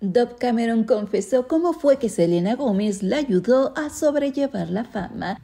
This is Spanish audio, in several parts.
Dob Cameron confesó cómo fue que Selena Gomez la ayudó a sobrellevar la fama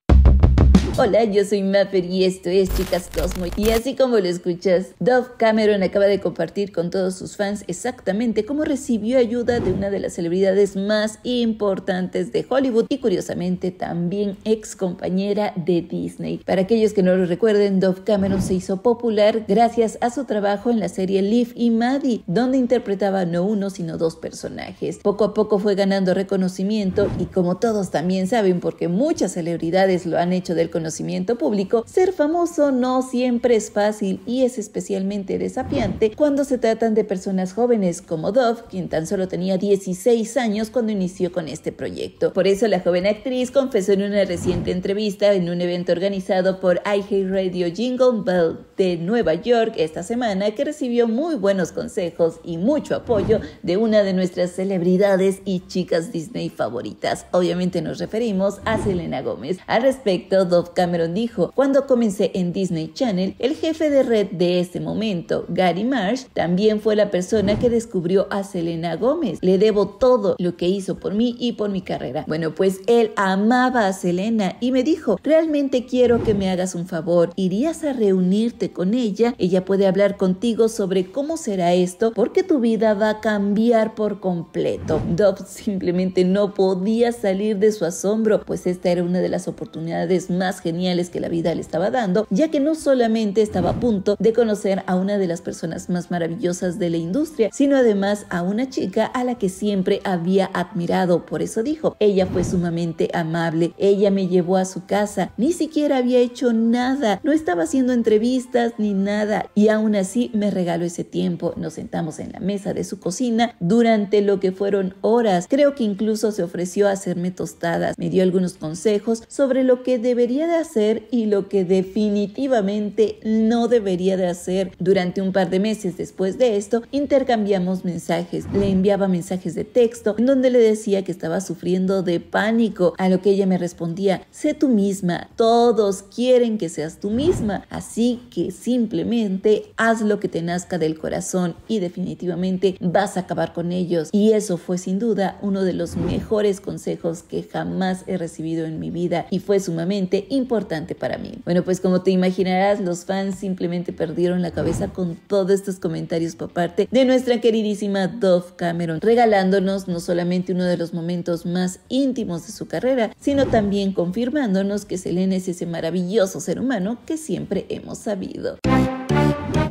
Hola, yo soy Mapper y esto es Chicas Cosmo. Y así como lo escuchas, Dove Cameron acaba de compartir con todos sus fans exactamente cómo recibió ayuda de una de las celebridades más importantes de Hollywood y curiosamente también ex compañera de Disney. Para aquellos que no lo recuerden, Dove Cameron se hizo popular gracias a su trabajo en la serie Liv y Maddie, donde interpretaba no uno sino dos personajes. Poco a poco fue ganando reconocimiento y como todos también saben, porque muchas celebridades lo han hecho del conocimiento, conocimiento público, ser famoso no siempre es fácil y es especialmente desafiante cuando se tratan de personas jóvenes como Dove, quien tan solo tenía 16 años cuando inició con este proyecto. Por eso la joven actriz confesó en una reciente entrevista en un evento organizado por IG Radio Jingle Bell de Nueva York esta semana que recibió muy buenos consejos y mucho apoyo de una de nuestras celebridades y chicas Disney favoritas. Obviamente nos referimos a Selena Gómez. Al respecto, Dove Cameron dijo, cuando comencé en Disney Channel, el jefe de red de ese momento, Gary Marsh, también fue la persona que descubrió a Selena Gómez. Le debo todo lo que hizo por mí y por mi carrera. Bueno, pues él amaba a Selena y me dijo, realmente quiero que me hagas un favor, irías a reunirte con ella, ella puede hablar contigo sobre cómo será esto, porque tu vida va a cambiar por completo. Dove simplemente no podía salir de su asombro, pues esta era una de las oportunidades más geniales que la vida le estaba dando, ya que no solamente estaba a punto de conocer a una de las personas más maravillosas de la industria, sino además a una chica a la que siempre había admirado. Por eso dijo, ella fue sumamente amable, ella me llevó a su casa, ni siquiera había hecho nada, no estaba haciendo entrevistas ni nada, y aún así me regaló ese tiempo. Nos sentamos en la mesa de su cocina durante lo que fueron horas. Creo que incluso se ofreció a hacerme tostadas. Me dio algunos consejos sobre lo que debería de hacer y lo que definitivamente no debería de hacer. Durante un par de meses después de esto, intercambiamos mensajes. Le enviaba mensajes de texto en donde le decía que estaba sufriendo de pánico, a lo que ella me respondía, sé tú misma, todos quieren que seas tú misma, así que simplemente haz lo que te nazca del corazón y definitivamente vas a acabar con ellos. Y eso fue sin duda uno de los mejores consejos que jamás he recibido en mi vida y fue sumamente importante importante para mí. Bueno, pues como te imaginarás, los fans simplemente perdieron la cabeza con todos estos comentarios por parte de nuestra queridísima Dove Cameron, regalándonos no solamente uno de los momentos más íntimos de su carrera, sino también confirmándonos que Selena es ese maravilloso ser humano que siempre hemos sabido.